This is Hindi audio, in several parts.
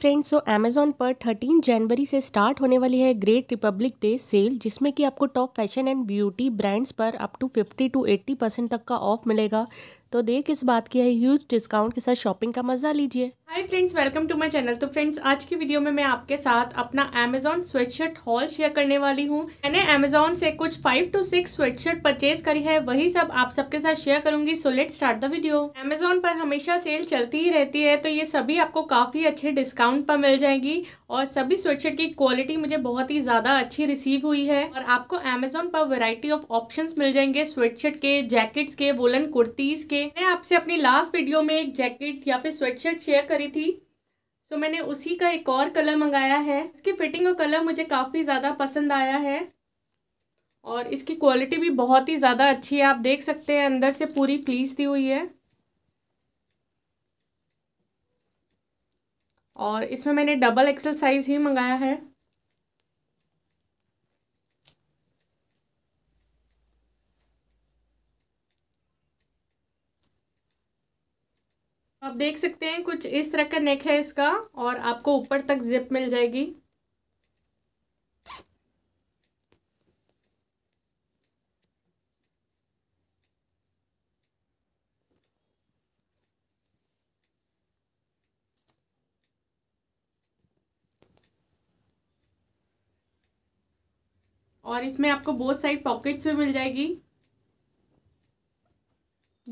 फ्रेंड्स सो अमेजोन पर 13 जनवरी से स्टार्ट होने वाली है ग्रेट रिपब्लिक डे सेल जिसमें कि आपको top fashion and beauty brands पर अप टू 50 टू 80 परसेंट तक का ऑफ मिलेगा तो देख इस बात की है ह्यूज डिस्काउंट के साथ शॉपिंग का मजा लीजिए hi friends welcome to my channel तो फ्रेंड्स आज की वीडियो में मैं आपके साथ अपना अमेजोन स्वेटशर्ट हॉल शेयर करने वाली हूँ मैंने अमेजोन से कुछ five two six sweatshirt purchase करी है वही सब आप सबके साथ शेयर करूंगी so let start the video Amazon पर हमेशा सेल चलती ही रहती है तो ये सभी आपको काफी अच्छे डिस्काउंट पर मिल जाएगी और सभी स्वेटशर्ट की क्वालिटी मुझे बहुत ही ज्यादा अच्छी रिसीव हुई है और आपको अमेजोन पर वेरायटी ऑफ ऑप्शन मिल जाएंगे स्वेटशर्ट के जैकेट्स के वोलन कुर्तीज के देखिए मैंने आपसे अपनी लास्ट वीडियो में एक जैकेट या फिर स्वेटशर्ट शेयर करी थी तो मैंने उसी का एक और कलर मंगाया है इसकी फिटिंग और कलर मुझे काफ़ी ज़्यादा पसंद आया है और इसकी क्वालिटी भी बहुत ही ज़्यादा अच्छी है आप देख सकते हैं अंदर से पूरी प्लीज दी हुई है और इसमें मैंने डबल एक्सल साइज़ ही मंगाया है आप देख सकते हैं कुछ इस तरह का नेक है इसका और आपको ऊपर तक जिप मिल जाएगी और इसमें आपको बहुत साइड पॉकेट्स भी मिल जाएगी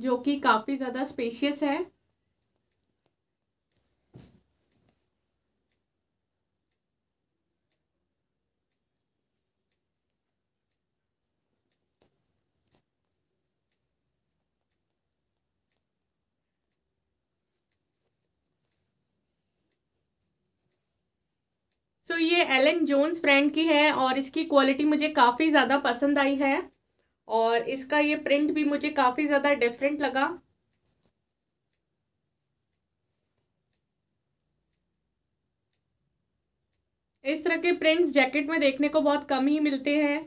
जो कि काफ़ी ज़्यादा स्पेशियस है सो so, ये एलन जोन्स ब्रांड की है और इसकी क्वालिटी मुझे काफ़ी ज़्यादा पसंद आई है और इसका ये प्रिंट भी मुझे काफ़ी ज़्यादा डिफरेंट लगा इस तरह के प्रिंट्स जैकेट में देखने को बहुत कम ही मिलते हैं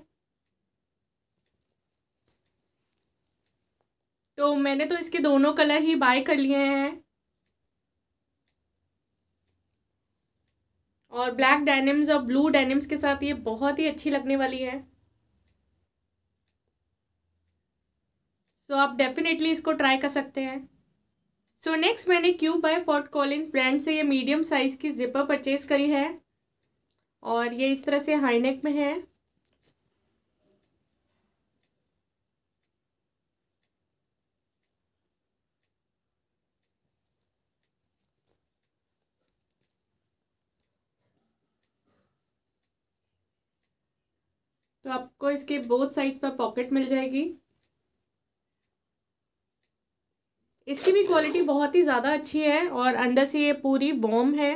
तो मैंने तो इसके दोनों कलर ही बाय कर लिए हैं और ब्लैक डेनिम्स और ब्लू डेनिम्स के साथ ये बहुत ही अच्छी लगने वाली है तो आप डेफिनेटली इसको ट्राई कर सकते हैं सो so, नेक्स्ट मैंने क्यू बाय फोर्ट कॉलिन ब्रांड से ये मीडियम साइज़ की जिपर परचेज़ करी है और ये इस तरह से हाईनेक में है तो आपको इसके बोथ साइड पर पॉकेट मिल जाएगी इसकी भी क्वालिटी बहुत ही ज़्यादा अच्छी है और अंदर से ये पूरी बॉम है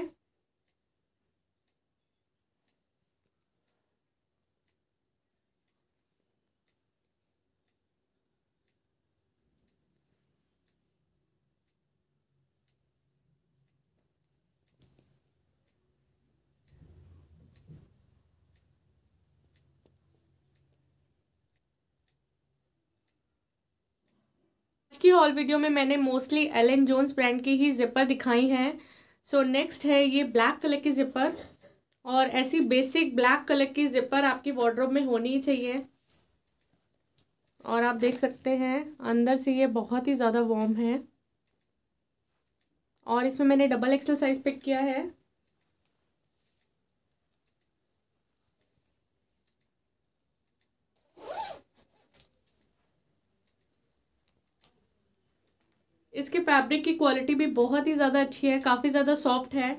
की हॉल वीडियो में मैंने मोस्टली एलन जोन्स ब्रांड की ही जिपर दिखाई हैं सो नेक्स्ट है ये ब्लैक कलर की जिपर और ऐसी बेसिक ब्लैक कलर की जिपर आपकी वॉर्ड्रोब में होनी ही चाहिए और आप देख सकते हैं अंदर से ये बहुत ही ज़्यादा वॉर्म है और इसमें मैंने डबल एक्सल साइज़ पिक किया है इसके फैब्रिक की क्वालिटी भी बहुत ही ज़्यादा अच्छी है काफ़ी ज़्यादा सॉफ्ट है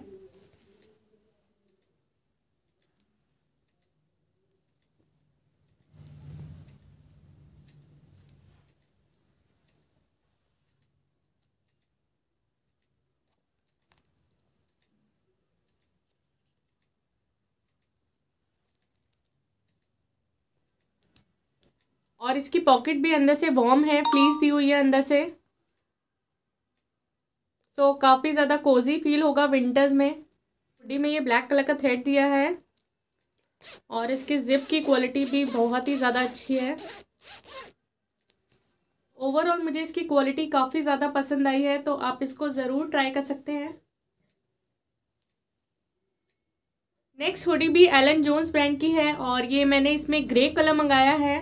और इसकी पॉकेट भी अंदर से वॉर्म है प्लीज़ दी हुई है अंदर से सो so, काफ़ी ज़्यादा कोजी फील होगा विंटर्स में हुडी में ये ब्लैक कलर का थ्रेड दिया है और इसकी जिप की क्वालिटी भी बहुत ही ज़्यादा अच्छी है ओवरऑल मुझे इसकी क्वालिटी काफ़ी ज़्यादा पसंद आई है तो आप इसको ज़रूर ट्राई कर सकते हैं नेक्स्ट हुडी भी एलन जोन्स ब्रांड की है और ये मैंने इसमें ग्रे कलर मंगाया है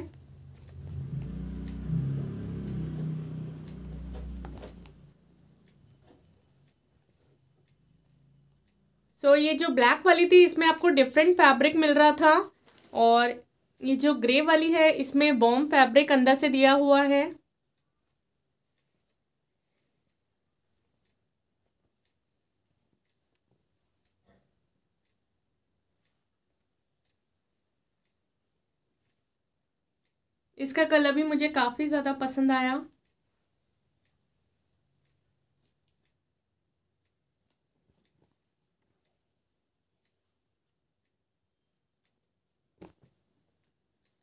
सो तो so, ये जो ब्लैक वाली थी इसमें आपको डिफरेंट फैब्रिक मिल रहा था और ये जो ग्रे वाली है इसमें वॉम फैब्रिक अंदर से दिया हुआ है इसका कलर भी मुझे काफ़ी ज़्यादा पसंद आया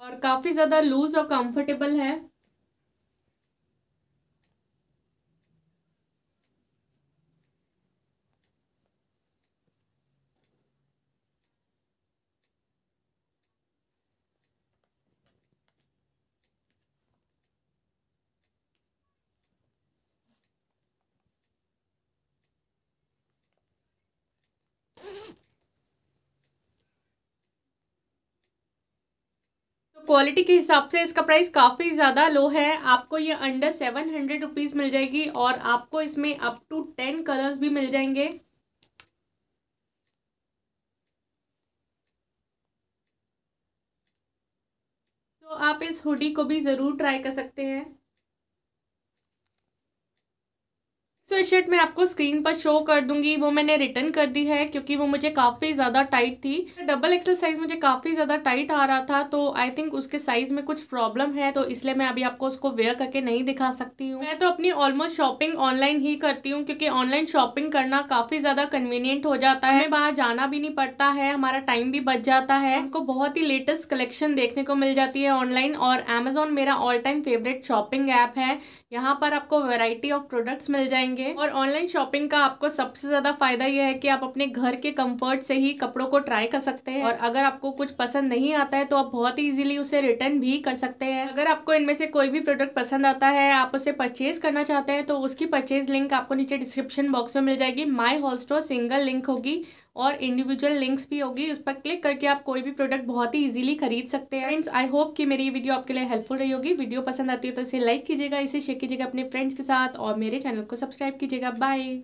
और काफ़ी ज़्यादा लूज़ और कंफर्टेबल है क्वालिटी के हिसाब से इसका प्राइस काफ़ी ज़्यादा लो है आपको ये अंडर सेवन हंड्रेड रुपीज़ मिल जाएगी और आपको इसमें अप टू टेन कलर्स भी मिल जाएंगे तो आप इस हुडी को भी ज़रूर ट्राई कर सकते हैं तो इस शर्ट मैं आपको स्क्रीन पर शो कर दूंगी वो मैंने रिटर्न कर दी है क्योंकि वो मुझे काफ़ी ज़्यादा टाइट थी डबल एक्सल साइज़ मुझे काफ़ी ज़्यादा टाइट आ रहा था तो आई थिंक उसके साइज़ में कुछ प्रॉब्लम है तो इसलिए मैं अभी आपको उसको वेयर करके नहीं दिखा सकती हूँ मैं तो अपनी ऑलमोस्ट शॉपिंग ऑनलाइन ही करती हूँ क्योंकि ऑनलाइन शॉपिंग करना काफ़ी ज़्यादा कन्वीनियंट हो जाता है बाहर जाना भी नहीं पड़ता है हमारा टाइम भी बच जाता है हमको बहुत ही लेटेस्ट कलेक्शन देखने को मिल जाती है ऑनलाइन और अमेजोन मेरा all time favourite shopping app है यहाँ पर आपको वेराइटी ऑफ प्रोडक्ट्स मिल जाएंगे करेंगे और ऑनलाइन शॉपिंग का आपको सबसे ज्यादा फायदा यह है कि आप अपने घर के कंफर्ट से ही कपड़ों को ट्राई कर सकते हैं और अगर आपको कुछ पसंद नहीं आता है तो आप बहुत ही इजीली उसे रिटर्न भी कर सकते हैं अगर आपको इनमें से कोई भी प्रोडक्ट पसंद आता है आप उसे परचेज करना चाहते हैं तो उसकी परचेज लिंक आपको नीचे डिस्क्रिप्शन बॉक्स में मिल जाएगी my whole store single link होगी और इंडिविजुअल लिंक्स भी होगी उस पर क्लिक करके आप कोई भी प्रोडक्ट बहुत ही इजीली खरीद सकते हैं फ्रेंड्स आई होप कि मेरी ये वीडियो आपके लिए हेल्पफुल रही होगी वीडियो पसंद आती है तो इसे लाइक कीजिएगा इसे शेयर कीजिएगा अपने फ्रेंड्स के साथ और मेरे चैनल को सब्सक्राइब कीजिएगा बाय